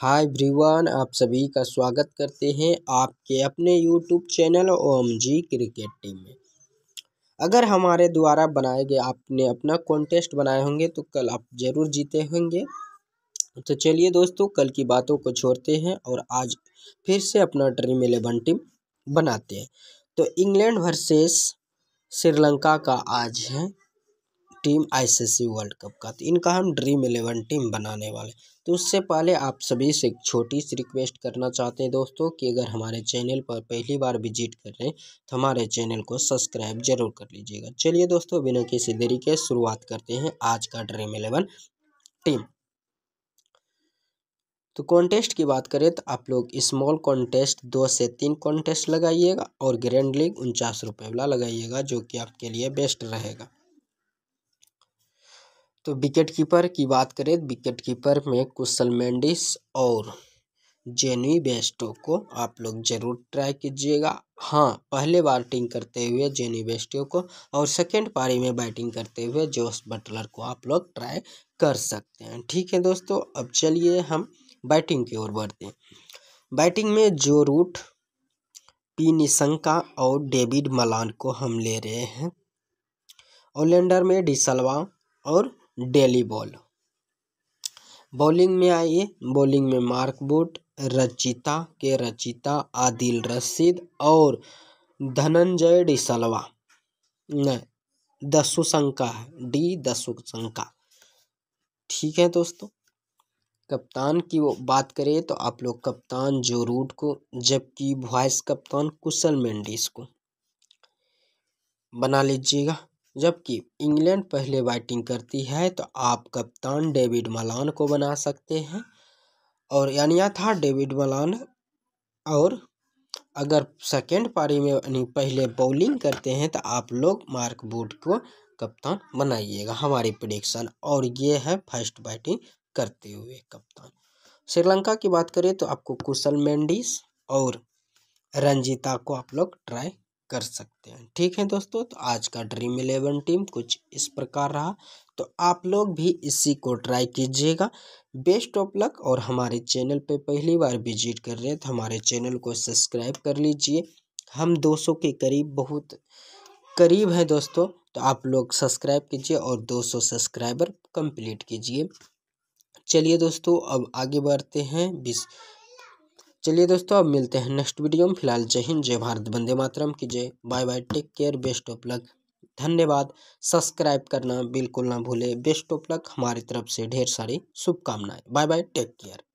हाय ब्रिवान आप सभी का स्वागत करते हैं आपके अपने YouTube channel Om ji cricket team में अगर हमारे द्वारा बनाए गए आपने अपना कॉन्टेस्ट बनाए होंगे तो कल आप ज़रूर जीते होंगे तो चलिए दोस्तों कल की बातों को छोड़ते हैं और आज फिर से अपना ड्रीम इलेवन टीम बनाते हैं तो इंग्लैंड वर्सेस श्रीलंका का आज है टीम आईसीसी वर्ल्ड कप का तो इनका हम ड्रीम इलेवन टीम बनाने वाले तो उससे पहले आप सभी से एक छोटी सी रिक्वेस्ट करना चाहते हैं दोस्तों कि अगर हमारे चैनल पर पहली बार विजिट कर रहे हैं तो हमारे चैनल को सब्सक्राइब जरूर कर लीजिएगा चलिए दोस्तों बिना किसी देरी के शुरुआत करते हैं आज का ड्रीम इलेवन टीम तो कॉन्टेस्ट की बात करें तो आप लोग स्मॉल कॉन्टेस्ट दो से तीन कॉन्टेस्ट लगाइएगा और ग्रैंड लीग उनचास रुपये वाला लगाइएगा जो कि आपके लिए बेस्ट रहेगा तो विकेट कीपर की बात करें विकेट कीपर में कुशल मेंडिस और जेनुई बेस्टो को आप लोग जरूर ट्राई कीजिएगा हाँ पहले बैटिंग करते हुए जेनी बेस्टो को और सेकेंड पारी में बैटिंग करते हुए जोश बटलर को आप लोग ट्राई कर सकते हैं ठीक है दोस्तों अब चलिए हम बैटिंग की ओर बढ़ते हैं बैटिंग में जो रूट पी निशंका और डेविड मलान को हम ले रहे हैं ऑलराउंडर में डिसलवा और डेली बॉल बॉलिंग में आइए बॉलिंग में मार्क बोट रचिता के रचिता आदिल रशीद और धनंजय डिसलवा दसुशंका दसु है डी दसु ठीक है दोस्तों कप्तान की वो बात करें तो आप लोग कप्तान जो रूट को जबकि वाइस कप्तान कुशल मेंडिस को बना लीजिएगा जबकि इंग्लैंड पहले बैटिंग करती है तो आप कप्तान डेविड मलान को बना सकते हैं और यानी था डेविड मलान और अगर सेकेंड पारी में यानी पहले बॉलिंग करते हैं तो आप लोग मार्क बूट को कप्तान बनाइएगा हमारी प्रडिक्शन और ये है फर्स्ट बैटिंग करते हुए कप्तान श्रीलंका की बात करें तो आपको कुशल मेंडिस और रंजीता को आप लोग ट्राई कर सकते हैं ठीक है दोस्तों तो आज का ड्रीम इलेवन टीम कुछ इस प्रकार रहा तो आप लोग भी इसी को ट्राई कीजिएगा बेस्ट ऑफ लक और हमारे चैनल पे पहली बार विजिट कर रहे हैं तो हमारे चैनल को सब्सक्राइब कर लीजिए हम 200 के करीब बहुत करीब हैं दोस्तों तो आप लोग सब्सक्राइब कीजिए और 200 सब्सक्राइबर कंप्लीट कीजिए चलिए दोस्तों अब आगे बढ़ते हैं बीस चलिए दोस्तों अब मिलते हैं नेक्स्ट वीडियो में फिलहाल जय हिंद जय भारत वंदे मातरम की जय bye bye take care best of luck धन्यवाद सब्सक्राइब करना बिल्कुल ना भूले बेस्ट ऑफ लक हमारी तरफ से ढेर सारी शुभकामनाएं बाय बाय टेक केयर